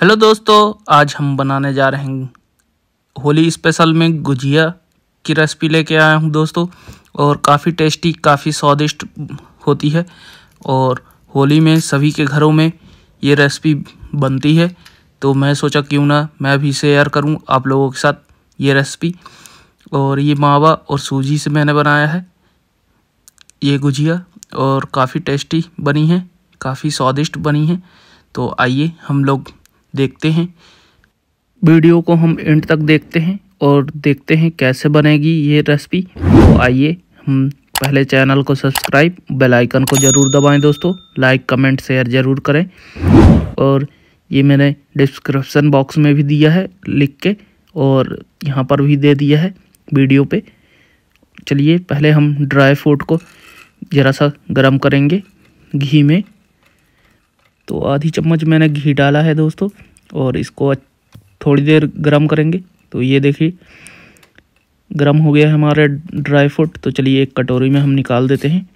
hello दोस्तों आज हम बनाने जा रहे हैं होली स्पेशल में गुजिया की रेसिपी लेके आया हूं दोस्तों और काफ़ी टेस्टी काफ़ी स्वादिष्ट होती है और होली में सभी के घरों में ये रेसिपी बनती है तो मैं सोचा क्यों ना मैं भी शेयर करूं आप लोगों के साथ ये रेसिपी और ये मावा और सूजी से मैंने बनाया है ये गुजिया और काफ़ी टेस्टी बनी है काफ़ी स्वादिष्ट बनी है तो आइए हम लोग देखते हैं वीडियो को हम एंड तक देखते हैं और देखते हैं कैसे बनेगी ये रेसिपी तो आइए हम पहले चैनल को सब्सक्राइब बेल आइकन को ज़रूर दबाएं दोस्तों लाइक कमेंट शेयर ज़रूर करें और ये मैंने डिस्क्रिप्शन बॉक्स में भी दिया है लिख के और यहाँ पर भी दे दिया है वीडियो पे चलिए पहले हम ड्राई फ्रूट को ज़रा सा गरम करेंगे घी में तो आधी चम्मच मैंने घी डाला है दोस्तों और इसको थोड़ी देर गर्म करेंगे तो ये देखिए गर्म हो गया है ड्राई फ्रूट तो चलिए एक कटोरी में हम निकाल देते हैं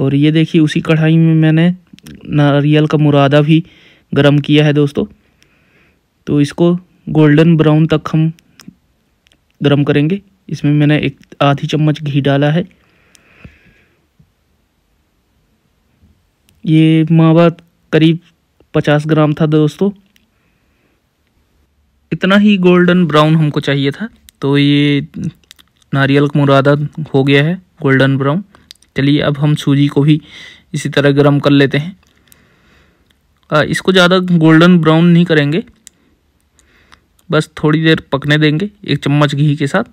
और ये देखिए उसी कढ़ाई में मैंने नारियल का मुरादा भी गर्म किया है दोस्तों तो इसको गोल्डन ब्राउन तक हम गर्म करेंगे इसमें मैंने एक आधी चम्मच घी डाला है ये मावा करीब पचास ग्राम था दोस्तों इतना ही गोल्डन ब्राउन हमको चाहिए था तो ये नारियल का मुरादा हो गया है गोल्डन ब्राउन चलिए अब हम सूजी को भी इसी तरह गर्म कर लेते हैं आ, इसको ज़्यादा गोल्डन ब्राउन नहीं करेंगे बस थोड़ी देर पकने देंगे एक चम्मच घी के साथ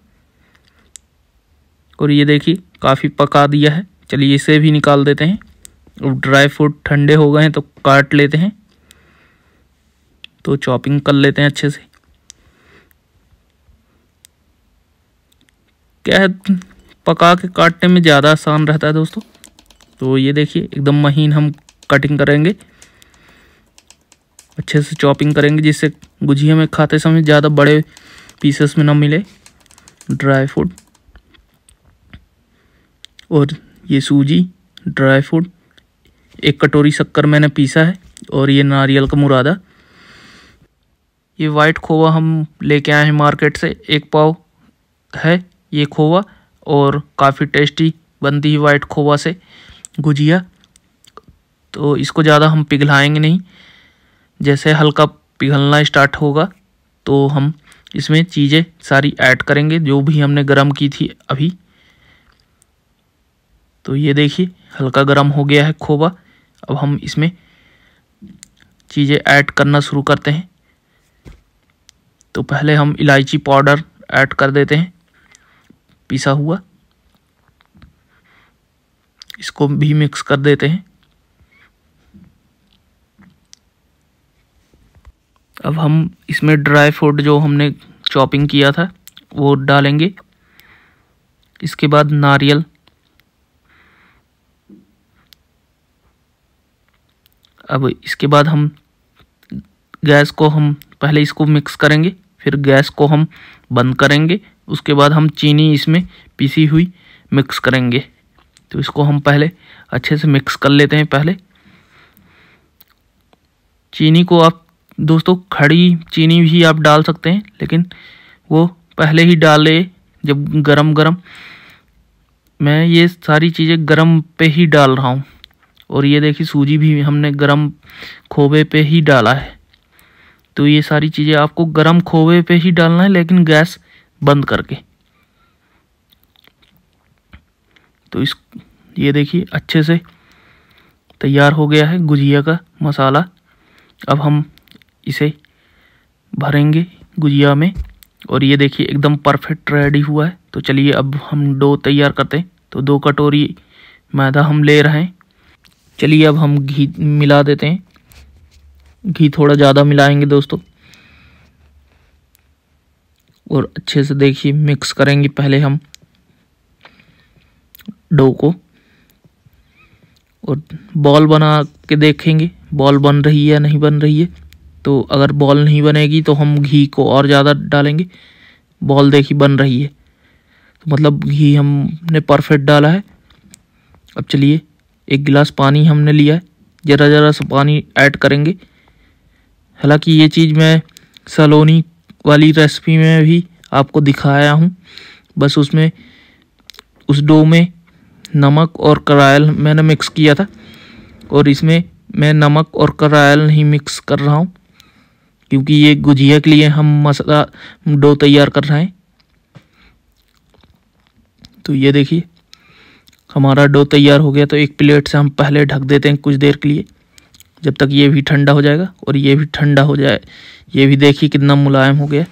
और ये देखिए काफ़ी पका दिया है चलिए इसे भी निकाल देते हैं और ड्राई फ्रूट ठंडे हो गए हैं तो काट लेते हैं तो चॉपिंग कर लेते हैं अच्छे से क्या है पका के काटने में ज़्यादा आसान रहता है दोस्तों तो ये देखिए एकदम महीन हम कटिंग करेंगे अच्छे से चॉपिंग करेंगे जिससे गुजिया में खाते समय ज़्यादा बड़े पीसेस में ना मिले ड्राई फ्रूट और ये सूजी ड्राई फ्रूट एक कटोरी शक्कर मैंने पीसा है और ये नारियल का मुरादा ये वाइट खोवा हम लेके आए हैं मार्केट से एक पाव है ये खोवा और काफ़ी टेस्टी बनती है वाइट खोवा से गुजिया तो इसको ज़्यादा हम पिघलाएंगे नहीं जैसे हल्का पिघलना स्टार्ट होगा तो हम इसमें चीज़ें सारी ऐड करेंगे जो भी हमने गरम की थी अभी तो ये देखिए हल्का गरम हो गया है खोवा अब हम इसमें चीज़ें ऐड करना शुरू करते हैं तो पहले हम इलायची पाउडर ऐड कर देते हैं पिसा हुआ इसको भी मिक्स कर देते हैं अब हम इसमें ड्राई फ्रूट जो हमने चॉपिंग किया था वो डालेंगे इसके बाद नारियल अब इसके बाद हम गैस को हम पहले इसको मिक्स करेंगे फिर गैस को हम बंद करेंगे उसके बाद हम चीनी इसमें पीसी हुई मिक्स करेंगे तो इसको हम पहले अच्छे से मिक्स कर लेते हैं पहले चीनी को आप दोस्तों खड़ी चीनी भी आप डाल सकते हैं लेकिन वो पहले ही डाले जब गरम गरम मैं ये सारी चीज़ें गरम पे ही डाल रहा हूँ और ये देखिए सूजी भी हमने गरम खोबे पे ही डाला है तो ये सारी चीज़ें आपको गर्म खोवे पे ही डालना है लेकिन गैस बंद करके तो इस ये देखिए अच्छे से तैयार हो गया है गुजिया का मसाला अब हम इसे भरेंगे गुजिया में और ये देखिए एकदम परफेक्ट रेडी हुआ है तो चलिए अब हम डो तैयार करते हैं तो दो कटोरी मैदा हम ले रहे हैं चलिए अब हम घी मिला देते हैं घी थोड़ा ज़्यादा मिलाएंगे दोस्तों और अच्छे से देखिए मिक्स करेंगे पहले हम डो को और बॉल बना के देखेंगे बॉल बन रही है या नहीं बन रही है तो अगर बॉल नहीं बनेगी तो हम घी को और ज़्यादा डालेंगे बॉल देखिए बन रही है तो मतलब घी हमने परफेक्ट डाला है अब चलिए एक गिलास पानी हमने लिया है ज़रा ज़रा सा पानी ऐड करेंगे हालांकि ये चीज़ मैं सलोनी वाली रेसिपी में भी आपको दिखाया हूँ बस उसमें उस डो में नमक और करायल मैंने मिक्स किया था और इसमें मैं नमक और करायल नहीं मिक्स कर रहा हूँ क्योंकि ये गुजिया के लिए हम मसाला डो तैयार कर रहे हैं तो ये देखिए हमारा डो तैयार हो गया तो एक प्लेट से हम पहले ढक देते हैं कुछ देर के लिए जब तक ये भी ठंडा हो जाएगा और ये भी ठंडा हो जाए ये भी देखिए कितना मुलायम हो गया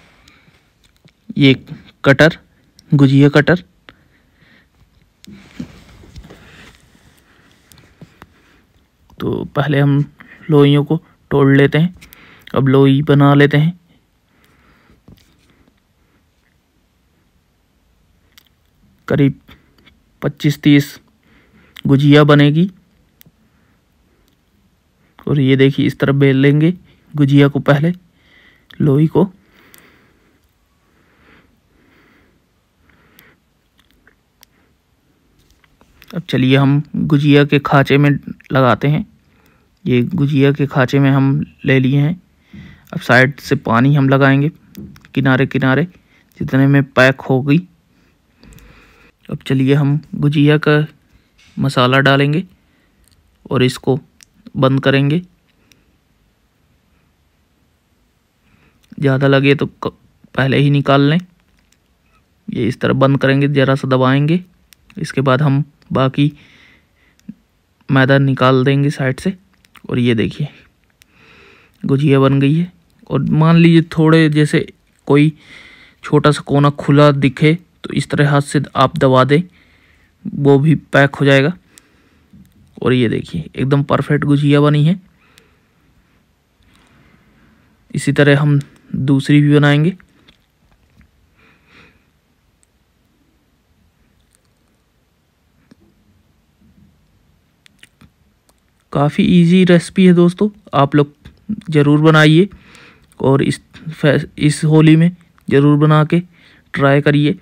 ये कटर गुजिया कटर तो पहले हम लोइयों को तोड़ लेते हैं अब लोई बना लेते हैं करीब 25-30 गुजिया बनेगी और ये देखिए इस तरफ बेल लेंगे गुजिया को पहले लोई को अब चलिए हम गुजिया के खाँचे में लगाते हैं ये गुजिया के खाँचे में हम ले लिए हैं अब साइड से पानी हम लगाएंगे किनारे किनारे जितने में पैक हो गई अब चलिए हम गुजिया का मसाला डालेंगे और इसको बंद करेंगे ज़्यादा लगे तो पहले ही निकाल लें ये इस तरह बंद करेंगे ज़रा सा दबाएंगे इसके बाद हम बाकी मैदा निकाल देंगे साइड से और ये देखिए गुजिया बन गई है और मान लीजिए थोड़े जैसे कोई छोटा सा कोना खुला दिखे तो इस तरह हाथ से आप दबा दें वो भी पैक हो जाएगा और ये देखिए एकदम परफेक्ट गुजिया बनी है इसी तरह हम दूसरी भी बनाएंगे काफ़ी इजी रेसिपी है दोस्तों आप लोग ज़रूर बनाइए और इस इस होली में ज़रूर बना के ट्राई करिए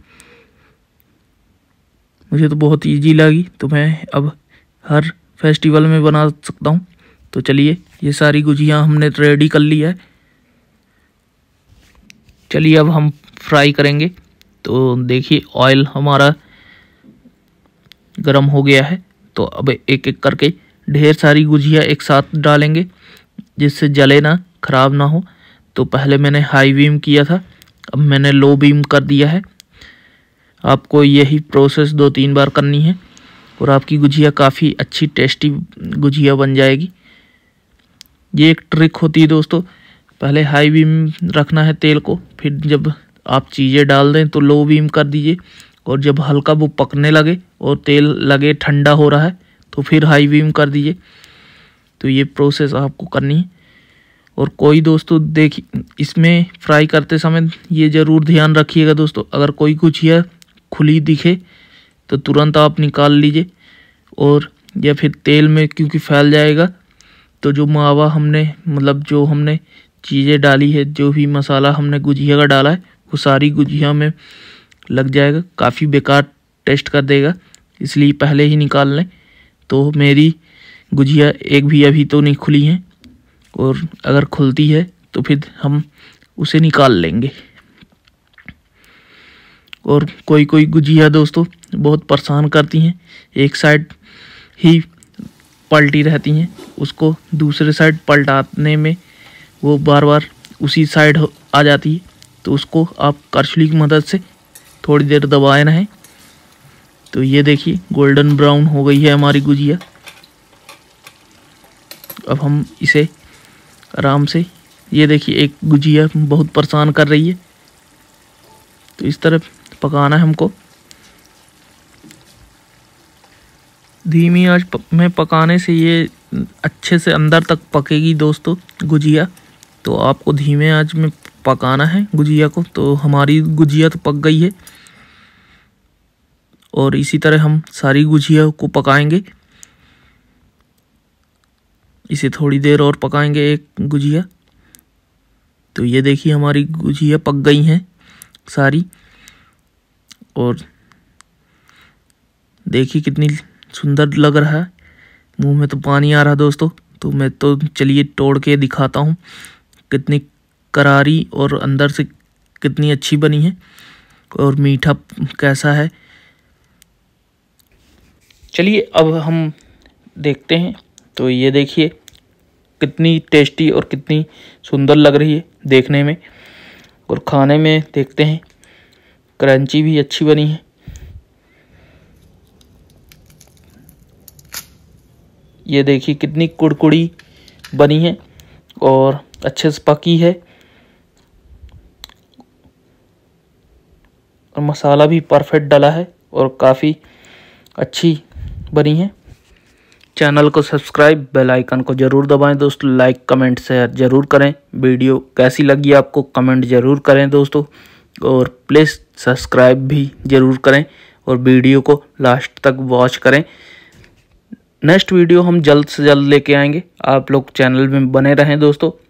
मुझे तो बहुत इजी लगी तो मैं अब हर फेस्टिवल में बना सकता हूँ तो चलिए ये सारी गुजिया हमने रेडी कर ली है चलिए अब हम फ्राई करेंगे तो देखिए ऑयल हमारा गर्म हो गया है तो अब एक एक करके ढेर सारी गुजिया एक साथ डालेंगे जिससे जले ना ख़राब ना हो तो पहले मैंने हाई बीम किया था अब मैंने लो बीम कर दिया है आपको यही प्रोसेस दो तीन बार करनी है और आपकी गुजिया काफ़ी अच्छी टेस्टी गुजिया बन जाएगी ये एक ट्रिक होती है दोस्तों पहले हाई बीम रखना है तेल को फिर जब आप चीज़ें डाल दें तो लो बीम कर दीजिए और जब हल्का वो पकने लगे और तेल लगे ठंडा हो रहा है तो फिर हाई बीम कर दीजिए तो ये प्रोसेस आपको करनी है और कोई दोस्तों देख इसमें फ्राई करते समय ये ज़रूर ध्यान रखिएगा दोस्तों अगर कोई कुछ यह खुली दिखे तो तुरंत आप निकाल लीजिए और या फिर तेल में क्योंकि फैल जाएगा तो जो मावा हमने मतलब जो हमने चीज़ें डाली है जो भी मसाला हमने गुजिया का डाला है वो सारी गुजिया में लग जाएगा काफ़ी बेकार टेस्ट कर देगा इसलिए पहले ही निकाल लें तो मेरी गुजिया एक भी अभी तो नहीं खुली हैं और अगर खुलती है तो फिर हम उसे निकाल लेंगे और कोई कोई गुजिया दोस्तों बहुत परेशान करती हैं एक साइड ही पलटी रहती हैं उसको दूसरे साइड पलटाने में वो बार बार उसी साइड आ जाती है तो उसको आप करछली की मदद से थोड़ी देर दबाए रहें तो ये देखिए गोल्डन ब्राउन हो गई है हमारी गुजिया अब हम इसे आराम से ये देखिए एक गुजिया बहुत परेशान कर रही है तो इस तरफ पकाना है हमको धीमी आंच में पकाने से ये अच्छे से अंदर तक पकेगी दोस्तों गुजिया तो आपको धीमे आंच में पकाना है गुजिया को तो हमारी गुजिया तो पक गई है और इसी तरह हम सारी गुजिया को पकाएंगे इसे थोड़ी देर और पकाएंगे एक गुजिया तो ये देखिए हमारी गुजिया पक गई हैं सारी और देखिए कितनी सुंदर लग रहा है मुंह में तो पानी आ रहा है दोस्तों तो मैं तो चलिए तोड़ के दिखाता हूँ कितनी करारी और अंदर से कितनी अच्छी बनी है और मीठा कैसा है चलिए अब हम देखते हैं तो ये देखिए कितनी टेस्टी और कितनी सुंदर लग रही है देखने में और खाने में देखते हैं क्रंची भी अच्छी बनी है ये देखिए कितनी कुड़कुड़ी बनी है और अच्छे से पकी है और मसाला भी परफेक्ट डाला है और काफ़ी अच्छी बनी है चैनल को सब्सक्राइब बेल आइकन को ज़रूर दबाएं दोस्तों लाइक कमेंट शेयर ज़रूर करें वीडियो कैसी लगी आपको कमेंट ज़रूर करें दोस्तों और प्लीज़ सब्सक्राइब भी ज़रूर करें और वीडियो को लास्ट तक वॉच करें नेक्स्ट वीडियो हम जल्द से जल्द लेके आएंगे आप लोग चैनल में बने रहें दोस्तों